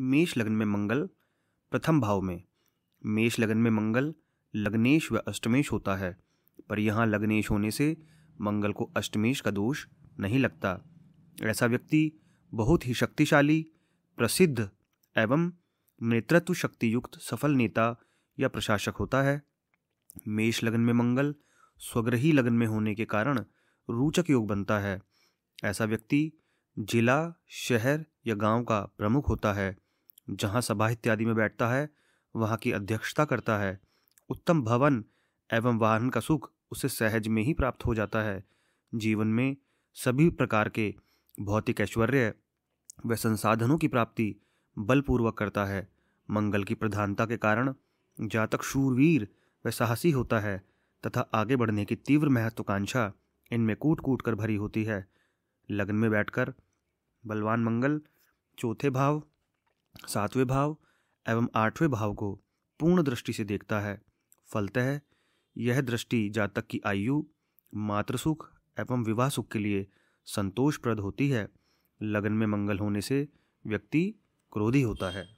मेष लग्न में मंगल प्रथम भाव में मेष लग्न में मंगल लग्नेश व अष्टमेश होता है पर यहाँ लग्नेश होने से मंगल को अष्टमेश का दोष नहीं लगता ऐसा व्यक्ति बहुत ही शक्तिशाली प्रसिद्ध एवं नेतृत्व शक्ति युक्त सफल नेता या प्रशासक होता है मेष लगन में मंगल स्वग्रही लगन में होने के कारण रोचक योग बनता है ऐसा व्यक्ति जिला शहर या गांव का प्रमुख होता है जहाँ सभा इत्यादि में बैठता है वहाँ की अध्यक्षता करता है उत्तम भवन एवं वाहन का सुख उसे सहज में ही प्राप्त हो जाता है जीवन में सभी प्रकार के भौतिक ऐश्वर्य व संसाधनों की प्राप्ति बलपूर्वक करता है मंगल की प्रधानता के कारण जातक शूरवीर व साहसी होता है तथा आगे बढ़ने की तीव्र महत्वाकांक्षा इनमें कूट कूट कर भरी होती है लगन में बैठकर बलवान मंगल चौथे भाव सातवें भाव एवं आठवें भाव को पूर्ण दृष्टि से देखता है फलतः यह दृष्टि जातक की आयु मातृसुख एवं विवाह सुख के लिए संतोषप्रद होती है लगन में मंगल होने से व्यक्ति क्रोधी होता है